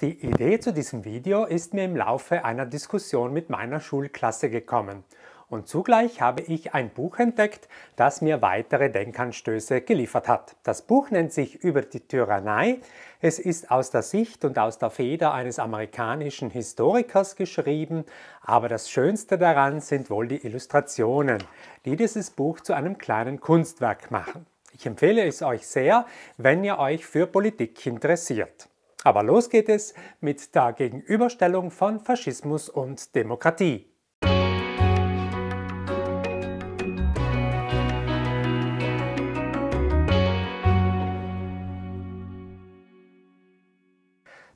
Die Idee zu diesem Video ist mir im Laufe einer Diskussion mit meiner Schulklasse gekommen und zugleich habe ich ein Buch entdeckt, das mir weitere Denkanstöße geliefert hat. Das Buch nennt sich Über die Tyrannei. Es ist aus der Sicht und aus der Feder eines amerikanischen Historikers geschrieben, aber das Schönste daran sind wohl die Illustrationen, die dieses Buch zu einem kleinen Kunstwerk machen. Ich empfehle es euch sehr, wenn ihr euch für Politik interessiert. Aber los geht es mit der Gegenüberstellung von Faschismus und Demokratie.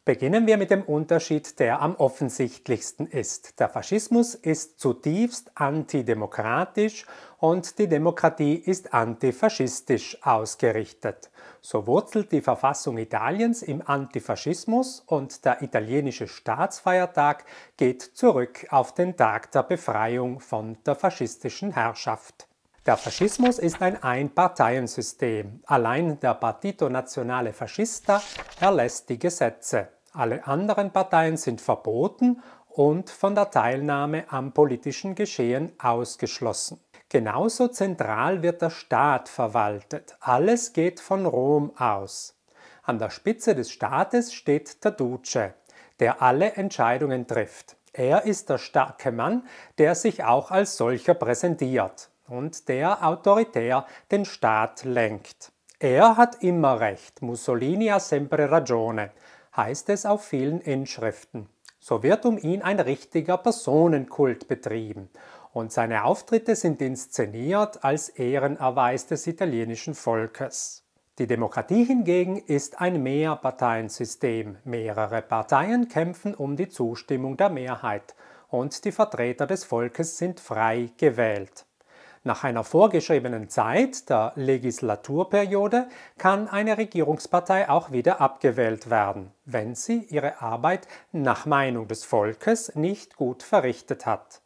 Beginnen wir mit dem Unterschied, der am offensichtlichsten ist. Der Faschismus ist zutiefst antidemokratisch und die Demokratie ist antifaschistisch ausgerichtet. So wurzelt die Verfassung Italiens im Antifaschismus und der italienische Staatsfeiertag geht zurück auf den Tag der Befreiung von der faschistischen Herrschaft. Der Faschismus ist ein Einparteiensystem. Allein der Partito Nazionale Fascista erlässt die Gesetze. Alle anderen Parteien sind verboten und von der Teilnahme am politischen Geschehen ausgeschlossen. Genauso zentral wird der Staat verwaltet. Alles geht von Rom aus. An der Spitze des Staates steht der Duce, der alle Entscheidungen trifft. Er ist der starke Mann, der sich auch als solcher präsentiert und der autoritär den Staat lenkt. Er hat immer recht, Mussolini ha sempre ragione, heißt es auf vielen Inschriften. So wird um ihn ein richtiger Personenkult betrieben und seine Auftritte sind inszeniert als Ehrenerweis des italienischen Volkes. Die Demokratie hingegen ist ein Mehrparteiensystem. Mehrere Parteien kämpfen um die Zustimmung der Mehrheit und die Vertreter des Volkes sind frei gewählt. Nach einer vorgeschriebenen Zeit der Legislaturperiode kann eine Regierungspartei auch wieder abgewählt werden, wenn sie ihre Arbeit nach Meinung des Volkes nicht gut verrichtet hat.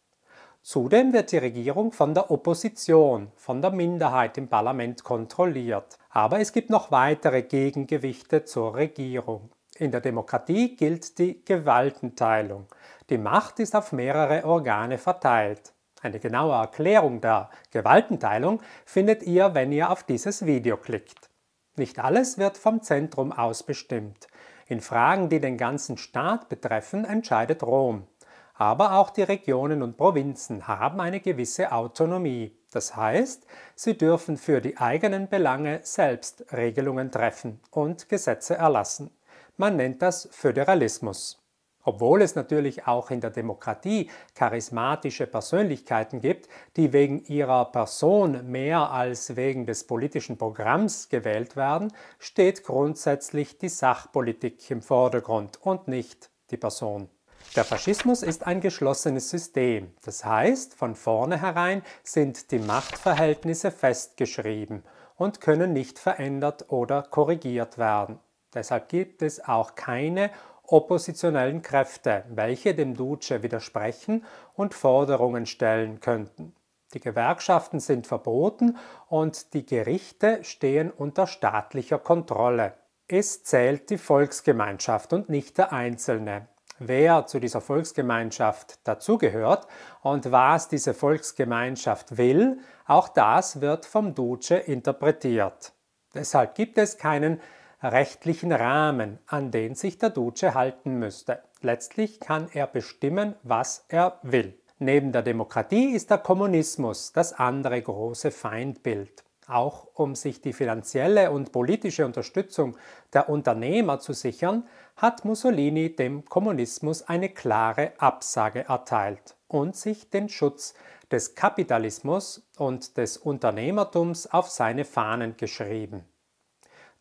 Zudem wird die Regierung von der Opposition, von der Minderheit im Parlament kontrolliert. Aber es gibt noch weitere Gegengewichte zur Regierung. In der Demokratie gilt die Gewaltenteilung. Die Macht ist auf mehrere Organe verteilt. Eine genaue Erklärung der Gewaltenteilung findet ihr, wenn ihr auf dieses Video klickt. Nicht alles wird vom Zentrum aus bestimmt. In Fragen, die den ganzen Staat betreffen, entscheidet Rom. Aber auch die Regionen und Provinzen haben eine gewisse Autonomie. Das heißt, sie dürfen für die eigenen Belange selbst Regelungen treffen und Gesetze erlassen. Man nennt das Föderalismus obwohl es natürlich auch in der Demokratie charismatische Persönlichkeiten gibt, die wegen ihrer Person mehr als wegen des politischen Programms gewählt werden, steht grundsätzlich die Sachpolitik im Vordergrund und nicht die Person. Der Faschismus ist ein geschlossenes System, das heißt, von vornherein sind die Machtverhältnisse festgeschrieben und können nicht verändert oder korrigiert werden. Deshalb gibt es auch keine oppositionellen Kräfte, welche dem Duce widersprechen und Forderungen stellen könnten. Die Gewerkschaften sind verboten und die Gerichte stehen unter staatlicher Kontrolle. Es zählt die Volksgemeinschaft und nicht der Einzelne. Wer zu dieser Volksgemeinschaft dazugehört und was diese Volksgemeinschaft will, auch das wird vom Duce interpretiert. Deshalb gibt es keinen rechtlichen Rahmen, an den sich der Duce halten müsste. Letztlich kann er bestimmen, was er will. Neben der Demokratie ist der Kommunismus das andere große Feindbild. Auch um sich die finanzielle und politische Unterstützung der Unternehmer zu sichern, hat Mussolini dem Kommunismus eine klare Absage erteilt und sich den Schutz des Kapitalismus und des Unternehmertums auf seine Fahnen geschrieben.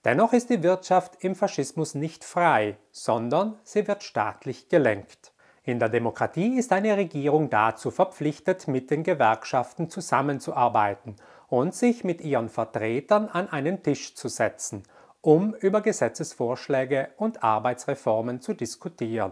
Dennoch ist die Wirtschaft im Faschismus nicht frei, sondern sie wird staatlich gelenkt. In der Demokratie ist eine Regierung dazu verpflichtet, mit den Gewerkschaften zusammenzuarbeiten und sich mit ihren Vertretern an einen Tisch zu setzen, um über Gesetzesvorschläge und Arbeitsreformen zu diskutieren.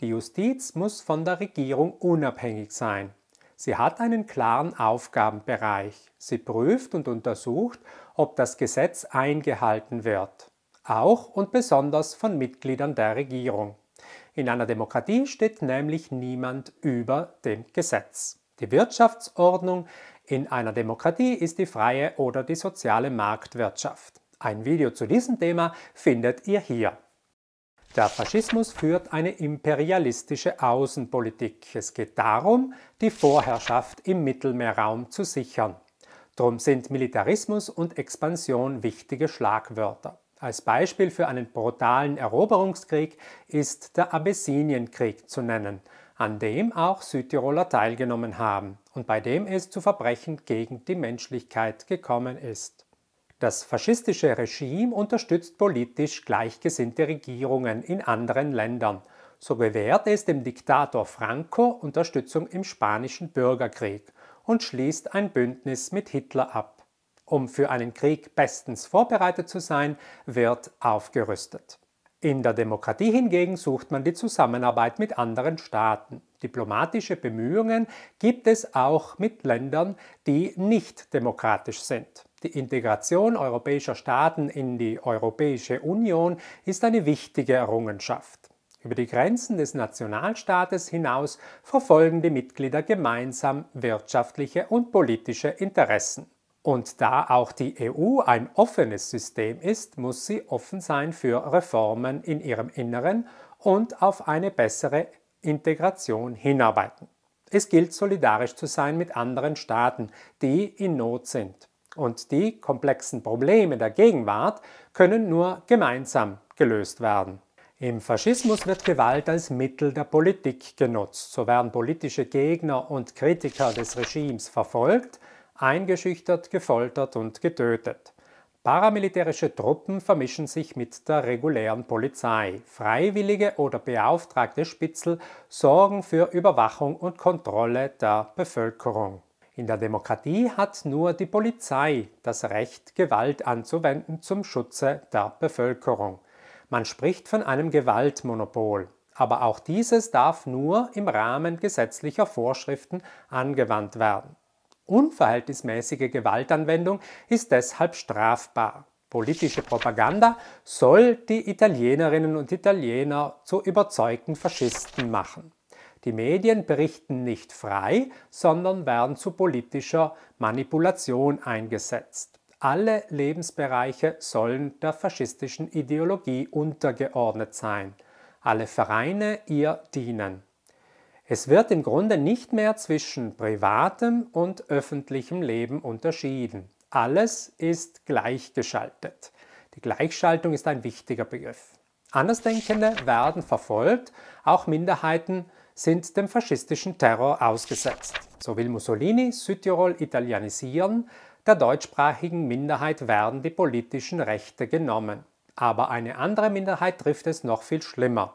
Die Justiz muss von der Regierung unabhängig sein. Sie hat einen klaren Aufgabenbereich. Sie prüft und untersucht, ob das Gesetz eingehalten wird, auch und besonders von Mitgliedern der Regierung. In einer Demokratie steht nämlich niemand über dem Gesetz. Die Wirtschaftsordnung in einer Demokratie ist die freie oder die soziale Marktwirtschaft. Ein Video zu diesem Thema findet ihr hier. Der Faschismus führt eine imperialistische Außenpolitik. Es geht darum, die Vorherrschaft im Mittelmeerraum zu sichern. Darum sind Militarismus und Expansion wichtige Schlagwörter. Als Beispiel für einen brutalen Eroberungskrieg ist der Abessinienkrieg zu nennen, an dem auch Südtiroler teilgenommen haben und bei dem es zu Verbrechen gegen die Menschlichkeit gekommen ist. Das faschistische Regime unterstützt politisch gleichgesinnte Regierungen in anderen Ländern. So gewährt es dem Diktator Franco Unterstützung im Spanischen Bürgerkrieg und schließt ein Bündnis mit Hitler ab. Um für einen Krieg bestens vorbereitet zu sein, wird aufgerüstet. In der Demokratie hingegen sucht man die Zusammenarbeit mit anderen Staaten. Diplomatische Bemühungen gibt es auch mit Ländern, die nicht demokratisch sind. Die Integration europäischer Staaten in die Europäische Union ist eine wichtige Errungenschaft. Über die Grenzen des Nationalstaates hinaus verfolgen die Mitglieder gemeinsam wirtschaftliche und politische Interessen. Und da auch die EU ein offenes System ist, muss sie offen sein für Reformen in ihrem Inneren und auf eine bessere Integration hinarbeiten. Es gilt solidarisch zu sein mit anderen Staaten, die in Not sind. Und die komplexen Probleme der Gegenwart können nur gemeinsam gelöst werden. Im Faschismus wird Gewalt als Mittel der Politik genutzt. So werden politische Gegner und Kritiker des Regimes verfolgt, eingeschüchtert, gefoltert und getötet. Paramilitärische Truppen vermischen sich mit der regulären Polizei. Freiwillige oder beauftragte Spitzel sorgen für Überwachung und Kontrolle der Bevölkerung. In der Demokratie hat nur die Polizei das Recht, Gewalt anzuwenden zum Schutze der Bevölkerung. Man spricht von einem Gewaltmonopol, aber auch dieses darf nur im Rahmen gesetzlicher Vorschriften angewandt werden. Unverhältnismäßige Gewaltanwendung ist deshalb strafbar. Politische Propaganda soll die Italienerinnen und Italiener zu überzeugten Faschisten machen. Die Medien berichten nicht frei, sondern werden zu politischer Manipulation eingesetzt. Alle Lebensbereiche sollen der faschistischen Ideologie untergeordnet sein, alle Vereine ihr dienen. Es wird im Grunde nicht mehr zwischen privatem und öffentlichem Leben unterschieden. Alles ist gleichgeschaltet. Die Gleichschaltung ist ein wichtiger Begriff. Andersdenkende werden verfolgt, auch Minderheiten sind dem faschistischen Terror ausgesetzt. So will Mussolini Südtirol italienisieren, der deutschsprachigen Minderheit werden die politischen Rechte genommen. Aber eine andere Minderheit trifft es noch viel schlimmer.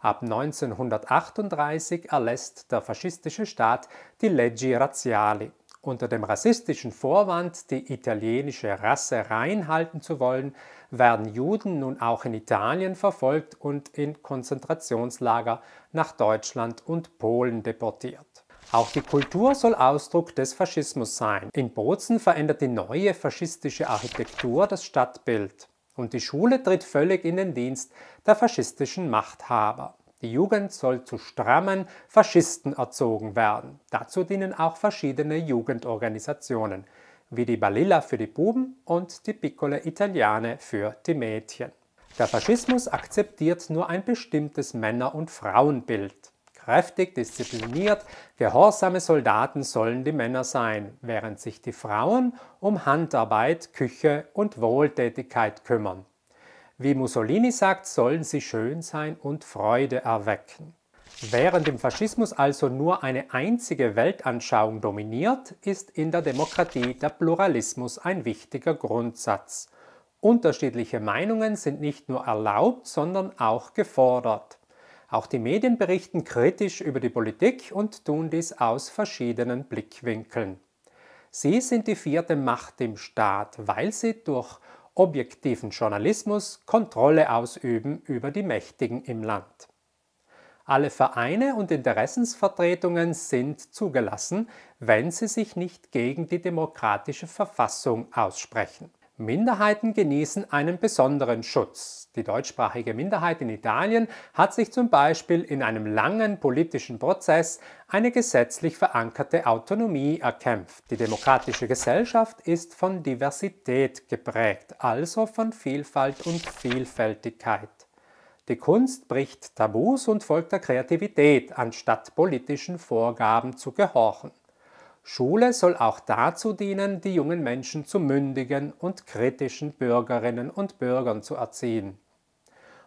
Ab 1938 erlässt der faschistische Staat die Leggi Razziali. Unter dem rassistischen Vorwand, die italienische Rasse reinhalten zu wollen, werden Juden nun auch in Italien verfolgt und in Konzentrationslager nach Deutschland und Polen deportiert. Auch die Kultur soll Ausdruck des Faschismus sein. In Bozen verändert die neue faschistische Architektur das Stadtbild. Und die Schule tritt völlig in den Dienst der faschistischen Machthaber. Die Jugend soll zu strammen Faschisten erzogen werden. Dazu dienen auch verschiedene Jugendorganisationen, wie die Balilla für die Buben und die Piccole Italiane für die Mädchen. Der Faschismus akzeptiert nur ein bestimmtes Männer- und Frauenbild. Kräftig, diszipliniert, gehorsame Soldaten sollen die Männer sein, während sich die Frauen um Handarbeit, Küche und Wohltätigkeit kümmern. Wie Mussolini sagt, sollen sie schön sein und Freude erwecken. Während im Faschismus also nur eine einzige Weltanschauung dominiert, ist in der Demokratie der Pluralismus ein wichtiger Grundsatz. Unterschiedliche Meinungen sind nicht nur erlaubt, sondern auch gefordert. Auch die Medien berichten kritisch über die Politik und tun dies aus verschiedenen Blickwinkeln. Sie sind die vierte Macht im Staat, weil sie durch objektiven Journalismus Kontrolle ausüben über die Mächtigen im Land. Alle Vereine und Interessensvertretungen sind zugelassen, wenn sie sich nicht gegen die demokratische Verfassung aussprechen. Minderheiten genießen einen besonderen Schutz. Die deutschsprachige Minderheit in Italien hat sich zum Beispiel in einem langen politischen Prozess eine gesetzlich verankerte Autonomie erkämpft. Die demokratische Gesellschaft ist von Diversität geprägt, also von Vielfalt und Vielfältigkeit. Die Kunst bricht Tabus und folgt der Kreativität, anstatt politischen Vorgaben zu gehorchen. Schule soll auch dazu dienen, die jungen Menschen zu mündigen und kritischen Bürgerinnen und Bürgern zu erziehen.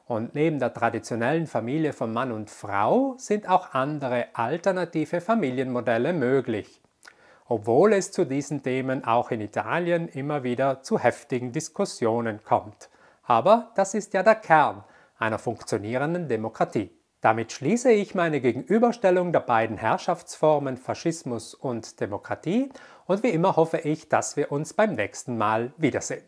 Und neben der traditionellen Familie von Mann und Frau sind auch andere alternative Familienmodelle möglich, obwohl es zu diesen Themen auch in Italien immer wieder zu heftigen Diskussionen kommt. Aber das ist ja der Kern einer funktionierenden Demokratie. Damit schließe ich meine Gegenüberstellung der beiden Herrschaftsformen Faschismus und Demokratie und wie immer hoffe ich, dass wir uns beim nächsten Mal wiedersehen.